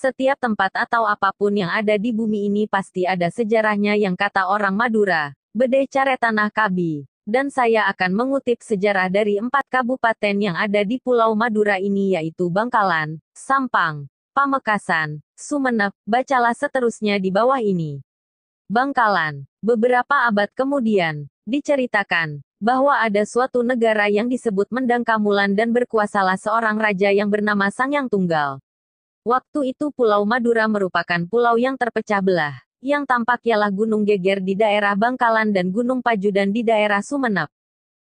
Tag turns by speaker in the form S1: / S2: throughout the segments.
S1: Setiap tempat atau apapun yang ada di bumi ini pasti ada sejarahnya yang kata orang Madura, Bedeh Care Tanah Kabi. Dan saya akan mengutip sejarah dari empat kabupaten yang ada di Pulau Madura ini yaitu Bangkalan, Sampang, Pamekasan, Sumenep. bacalah seterusnya di bawah ini. Bangkalan, beberapa abad kemudian, diceritakan, bahwa ada suatu negara yang disebut Mendangkamulan dan berkuasalah seorang raja yang bernama Sangyang Tunggal. Waktu itu Pulau Madura merupakan pulau yang terpecah belah, yang tampak ialah Gunung Geger di daerah Bangkalan dan Gunung Pajudan di daerah Sumenep.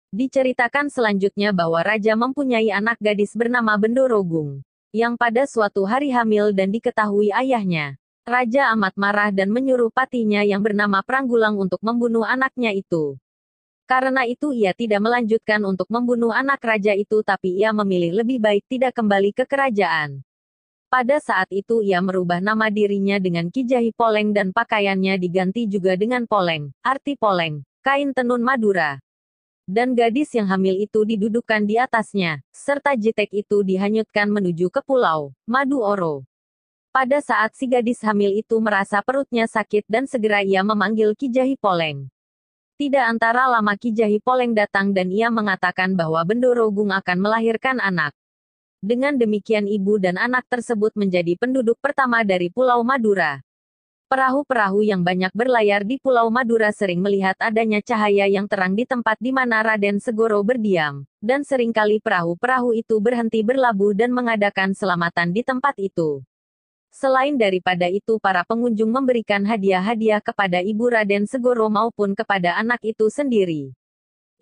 S1: Diceritakan selanjutnya bahwa raja mempunyai anak gadis bernama Bendorogung, yang pada suatu hari hamil dan diketahui ayahnya. Raja amat marah dan menyuruh patinya yang bernama Pranggulang untuk membunuh anaknya itu. Karena itu ia tidak melanjutkan untuk membunuh anak raja itu tapi ia memilih lebih baik tidak kembali ke kerajaan. Pada saat itu ia merubah nama dirinya dengan Kijahi Poleng dan pakaiannya diganti juga dengan Poleng, arti Poleng, kain tenun Madura. Dan gadis yang hamil itu didudukkan di atasnya, serta jitek itu dihanyutkan menuju ke pulau, Madu Oro. Pada saat si gadis hamil itu merasa perutnya sakit dan segera ia memanggil Kijahi Poleng. Tidak antara lama Kijahi Poleng datang dan ia mengatakan bahwa Bendoro Gung akan melahirkan anak. Dengan demikian ibu dan anak tersebut menjadi penduduk pertama dari Pulau Madura. Perahu-perahu yang banyak berlayar di Pulau Madura sering melihat adanya cahaya yang terang di tempat di mana Raden Segoro berdiam, dan seringkali perahu-perahu itu berhenti berlabuh dan mengadakan selamatan di tempat itu. Selain daripada itu para pengunjung memberikan hadiah-hadiah kepada ibu Raden Segoro maupun kepada anak itu sendiri.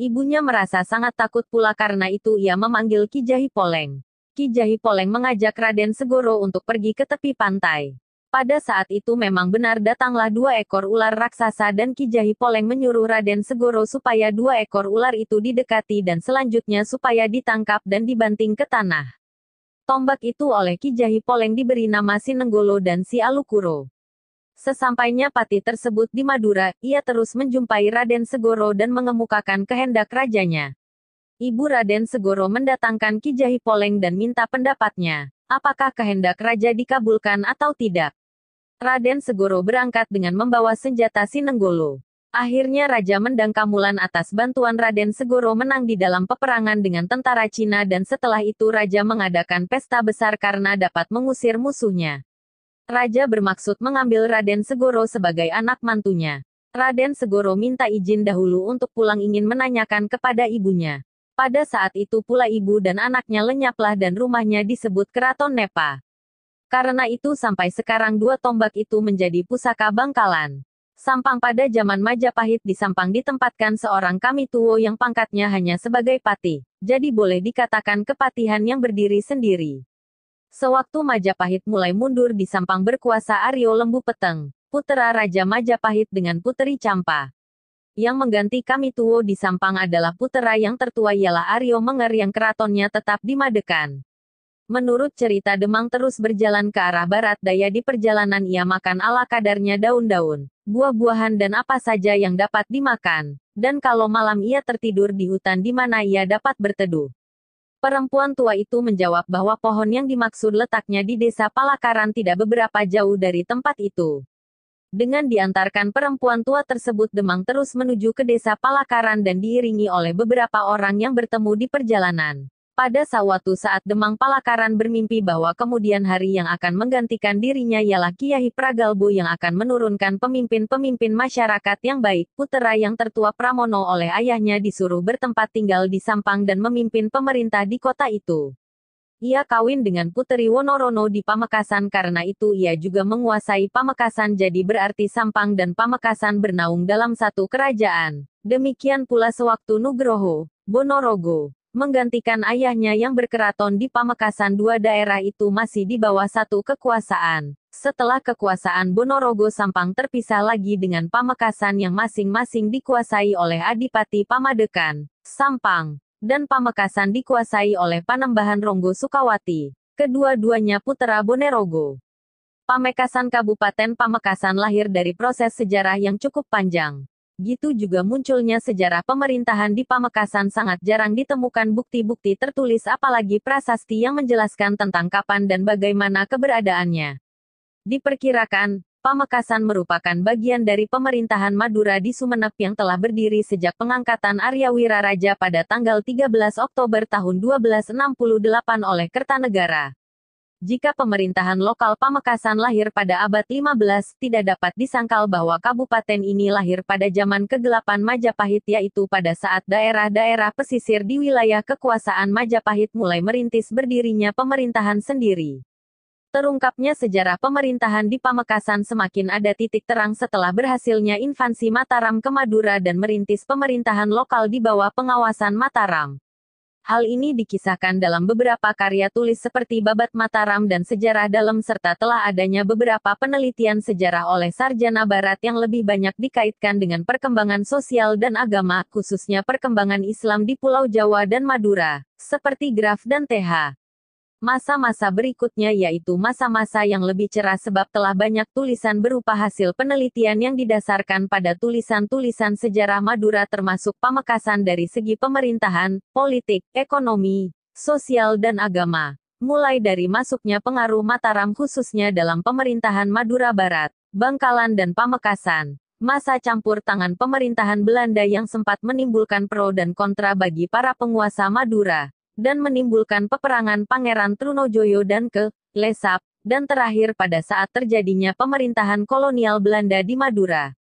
S1: Ibunya merasa sangat takut pula karena itu ia memanggil Kijahi Poleng. Ki Jahi Poleng mengajak Raden Segoro untuk pergi ke tepi pantai. Pada saat itu memang benar datanglah dua ekor ular raksasa dan Ki Jahi Poleng menyuruh Raden Segoro supaya dua ekor ular itu didekati dan selanjutnya supaya ditangkap dan dibanting ke tanah. Tombak itu oleh Ki Jahi Poleng diberi nama Sinenggolo dan Si Alukuro. Sesampainya pati tersebut di Madura, ia terus menjumpai Raden Segoro dan mengemukakan kehendak rajanya. Ibu Raden Segoro mendatangkan Kijahi Poleng dan minta pendapatnya. Apakah kehendak raja dikabulkan atau tidak? Raden Segoro berangkat dengan membawa senjata Sinenggolo. Akhirnya Raja Mendang Kamulan atas bantuan Raden Segoro menang di dalam peperangan dengan tentara Cina dan setelah itu Raja mengadakan pesta besar karena dapat mengusir musuhnya. Raja bermaksud mengambil Raden Segoro sebagai anak mantunya. Raden Segoro minta izin dahulu untuk pulang ingin menanyakan kepada ibunya. Pada saat itu pula ibu dan anaknya lenyaplah dan rumahnya disebut Keraton Nepa. Karena itu sampai sekarang dua tombak itu menjadi pusaka bangkalan. Sampang pada zaman Majapahit di Sampang ditempatkan seorang kami tuwo yang pangkatnya hanya sebagai patih, jadi boleh dikatakan kepatihan yang berdiri sendiri. Sewaktu Majapahit mulai mundur di Sampang berkuasa Aryo Lembu Peteng, putera Raja Majapahit dengan Puteri Campa, yang mengganti kami Kamituo di Sampang adalah putera yang tertua ialah Aryo Menger yang keratonnya tetap di Menurut cerita Demang terus berjalan ke arah barat daya di perjalanan ia makan ala kadarnya daun-daun, buah-buahan dan apa saja yang dapat dimakan. Dan kalau malam ia tertidur di hutan di mana ia dapat berteduh. Perempuan tua itu menjawab bahwa pohon yang dimaksud letaknya di desa Palakaran tidak beberapa jauh dari tempat itu dengan diantarkan perempuan tua tersebut Demang terus menuju ke desa Palakaran dan diiringi oleh beberapa orang yang bertemu di perjalanan. Pada sawatu saat Demang Palakaran bermimpi bahwa kemudian hari yang akan menggantikan dirinya ialah Kiai Pragalbu yang akan menurunkan pemimpin-pemimpin masyarakat yang baik, putera yang tertua Pramono oleh ayahnya disuruh bertempat tinggal di Sampang dan memimpin pemerintah di kota itu. Ia kawin dengan Puteri Wonorono di Pamekasan karena itu ia juga menguasai Pamekasan jadi berarti Sampang dan Pamekasan bernaung dalam satu kerajaan. Demikian pula sewaktu Nugroho, Bonorogo, menggantikan ayahnya yang berkeraton di Pamekasan dua daerah itu masih di bawah satu kekuasaan. Setelah kekuasaan Bonorogo Sampang terpisah lagi dengan Pamekasan yang masing-masing dikuasai oleh Adipati Pamadekan, Sampang dan Pamekasan dikuasai oleh Panembahan Ronggo Sukawati. Kedua-duanya putera Bonerogo. Pamekasan Kabupaten Pamekasan lahir dari proses sejarah yang cukup panjang. Gitu juga munculnya sejarah pemerintahan di Pamekasan sangat jarang ditemukan bukti-bukti tertulis apalagi prasasti yang menjelaskan tentang kapan dan bagaimana keberadaannya. Diperkirakan, Pamekasan merupakan bagian dari pemerintahan Madura di Sumenep yang telah berdiri sejak pengangkatan Arya Wiraraja pada tanggal 13 Oktober tahun 1268 oleh Kertanegara. Jika pemerintahan lokal Pamekasan lahir pada abad 15, tidak dapat disangkal bahwa kabupaten ini lahir pada zaman kegelapan Majapahit yaitu pada saat daerah-daerah pesisir di wilayah kekuasaan Majapahit mulai merintis berdirinya pemerintahan sendiri. Terungkapnya sejarah pemerintahan di Pamekasan semakin ada titik terang setelah berhasilnya invasi Mataram ke Madura dan merintis pemerintahan lokal di bawah pengawasan Mataram. Hal ini dikisahkan dalam beberapa karya tulis seperti Babat Mataram dan Sejarah Dalam serta telah adanya beberapa penelitian sejarah oleh sarjana barat yang lebih banyak dikaitkan dengan perkembangan sosial dan agama, khususnya perkembangan Islam di Pulau Jawa dan Madura, seperti Graf dan TH. Masa-masa berikutnya yaitu masa-masa yang lebih cerah sebab telah banyak tulisan berupa hasil penelitian yang didasarkan pada tulisan-tulisan sejarah Madura termasuk pamekasan dari segi pemerintahan, politik, ekonomi, sosial dan agama. Mulai dari masuknya pengaruh Mataram khususnya dalam pemerintahan Madura Barat, Bangkalan dan Pamekasan masa campur tangan pemerintahan Belanda yang sempat menimbulkan pro dan kontra bagi para penguasa Madura dan menimbulkan peperangan Pangeran Trunojoyo dan ke Lesap, dan terakhir pada saat terjadinya pemerintahan kolonial Belanda di Madura.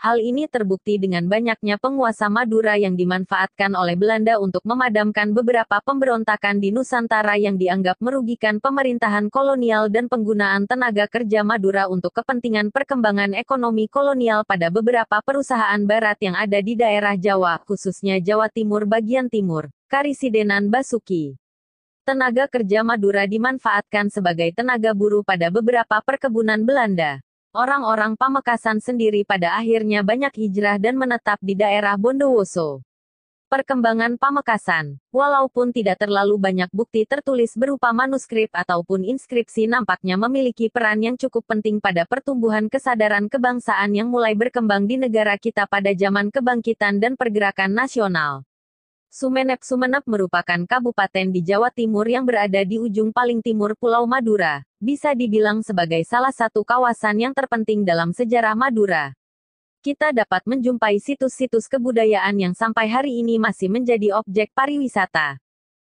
S1: Hal ini terbukti dengan banyaknya penguasa Madura yang dimanfaatkan oleh Belanda untuk memadamkan beberapa pemberontakan di Nusantara yang dianggap merugikan pemerintahan kolonial dan penggunaan tenaga kerja Madura untuk kepentingan perkembangan ekonomi kolonial pada beberapa perusahaan barat yang ada di daerah Jawa, khususnya Jawa Timur bagian timur. Karisidenan Basuki Tenaga kerja Madura dimanfaatkan sebagai tenaga buruh pada beberapa perkebunan Belanda. Orang-orang Pamekasan sendiri pada akhirnya banyak hijrah dan menetap di daerah Bondowoso. Perkembangan Pamekasan, walaupun tidak terlalu banyak bukti tertulis berupa manuskrip ataupun inskripsi nampaknya memiliki peran yang cukup penting pada pertumbuhan kesadaran kebangsaan yang mulai berkembang di negara kita pada zaman kebangkitan dan pergerakan nasional. Sumenep Sumenep merupakan kabupaten di Jawa Timur yang berada di ujung paling timur Pulau Madura, bisa dibilang sebagai salah satu kawasan yang terpenting dalam sejarah Madura. Kita dapat menjumpai situs-situs kebudayaan yang sampai hari ini masih menjadi objek pariwisata.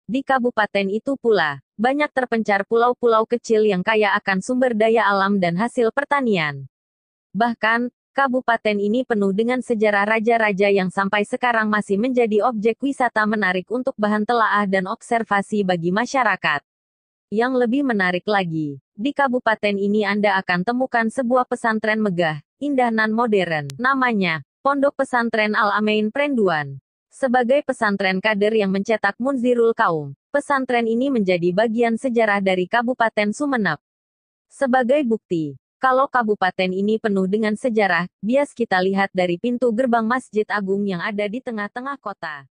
S1: Di kabupaten itu pula, banyak terpencar pulau-pulau kecil yang kaya akan sumber daya alam dan hasil pertanian. Bahkan, Kabupaten ini penuh dengan sejarah raja-raja yang sampai sekarang masih menjadi objek wisata menarik untuk bahan telaah dan observasi bagi masyarakat. Yang lebih menarik lagi, di kabupaten ini Anda akan temukan sebuah pesantren megah, indah nan modern. Namanya, Pondok Pesantren al amein Prenduan. Sebagai pesantren kader yang mencetak Munzirul Kaum, pesantren ini menjadi bagian sejarah dari Kabupaten Sumenep. Sebagai bukti, kalau kabupaten ini penuh dengan sejarah, bias kita lihat dari pintu gerbang Masjid Agung yang ada di tengah-tengah kota.